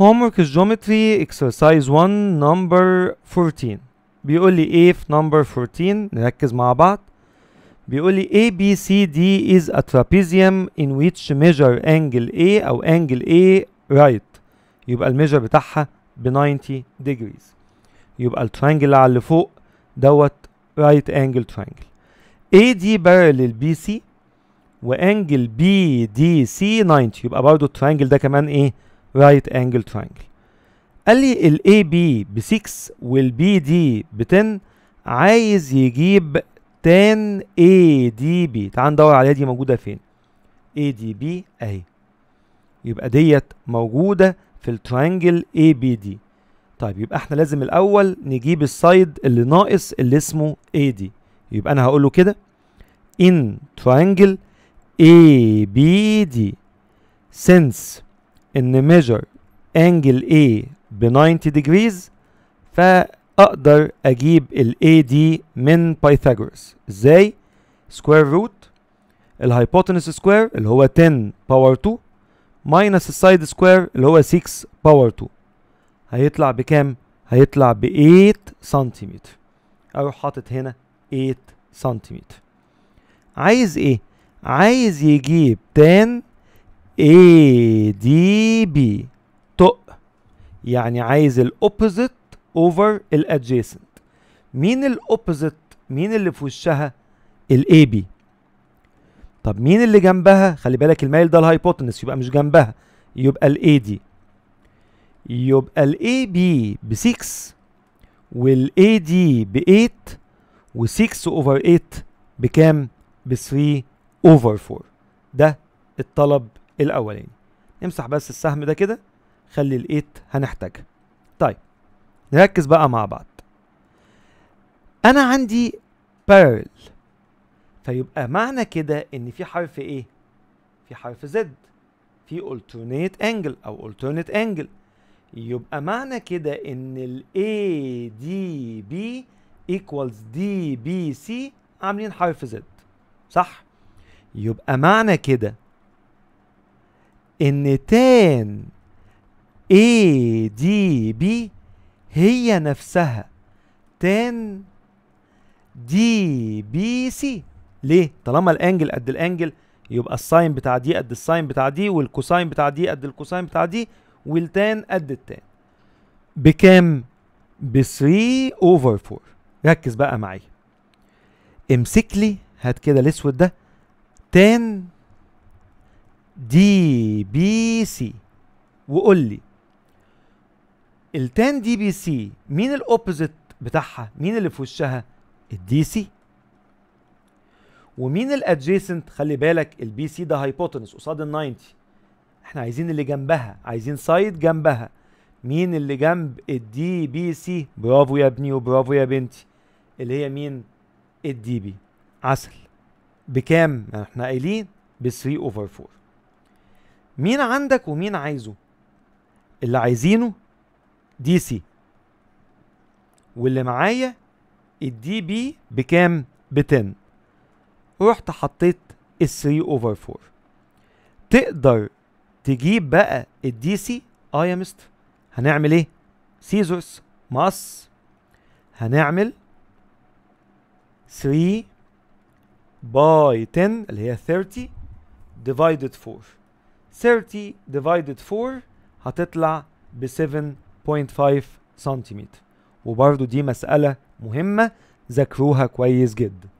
homework is geometry exercise 1 number 14 بيقول لي A في number 14 نركز مع بعض بيقول لي A B C D is a trapezium in which measure angle A أو angle A right يبقى الميجر بتاعها ب 90 degrees يبقى الترينجل اللي على اللي فوق دوت right angle triangle AD parallel BC وانجل BDC 90 يبقى برضو الترينجل ده كمان ايه رايت انجل ترينجل قال لي ال AB ب 6 وال BD ب 10 عايز يجيب 10 ADB تعال ندور عليها دي موجودة فين ADB اهي يبقى ديت موجودة في التراينجل ABD طيب يبقى احنا لازم الأول نجيب السايد اللي ناقص اللي اسمه AD يبقى أنا هقوله كده in triangle ABD since ان ميجر انجل A ب 90 degrees فاقدر اجيب ال A دي من بايثاغورس ازاي؟ سكوير روت الهايبوتنس سكوير اللي هو 10 باور 2 ماينس السايد سكوير اللي هو 6 باور 2 هيطلع بكام؟ هيطلع ب 8 سنتيمتر اروح حاطط هنا 8 سنتيمتر عايز ايه؟ عايز يجيب 10 اي دي بي طق يعني عايز الاوبوزيت اوفر الادجيسنت مين الاوبوزيت مين اللي في وشها الاي بي طب مين اللي جنبها خلي بالك المايل ده الهايبوتنس يبقى مش جنبها يبقى الاي دي يبقى الاي بي ب 6 والاي دي ب 8 و6 اوفر 8 بكام ب 3 اوفر 4 ده الطلب الاولاني نمسح بس السهم ده كده خلي الايت هنحتاجها طيب نركز بقى مع بعض انا عندي بيرل فيبقى معنى كده ان في حرف ايه في حرف زد في alternate انجل او alternate انجل يبقى معنى كده ان ال B equals C عاملين حرف زد صح يبقى معنى كده ان تان اي دي بي هي نفسها تان دي بي سي ليه طالما الانجل قد الانجل يبقى الساين بتاع دي قد الساين بتاع دي والكوساين بتاع دي قد الكوساين بتاع دي والتان قد التان بكام ب 3 اوفر 4 ركز بقى معايا امسك لي هات كده الاسود ده تان دي بي سي وقول لي ال 10 دي بي سي مين الاوبوزيت بتاعها مين اللي في وشها الدي سي ومين الادجيسنت خلي بالك البي سي ده هايبوتنس قصاد ال 90 احنا عايزين اللي جنبها عايزين سايد جنبها مين اللي جنب الدي بي سي برافو يا ابني وبرافو يا بنتي اللي هي مين الدي بي عسل بكام احنا قايلين ب 3 اوفر 4 مين عندك ومين عايزه اللي عايزينه دي سي واللي معايا الدي بي بكام ب 10 رحت حطيت ال 3 اوفر 4 تقدر تجيب بقى الدي سي اه يا مستر هنعمل ايه سيزرز مقص هنعمل 3 باي 10 اللي هي 30 ديفايدد 4 30 divided 4 هتطلع ب 7.5 سنتيمتر وبرضو دي مسألة مهمة ذاكروها كويس جدا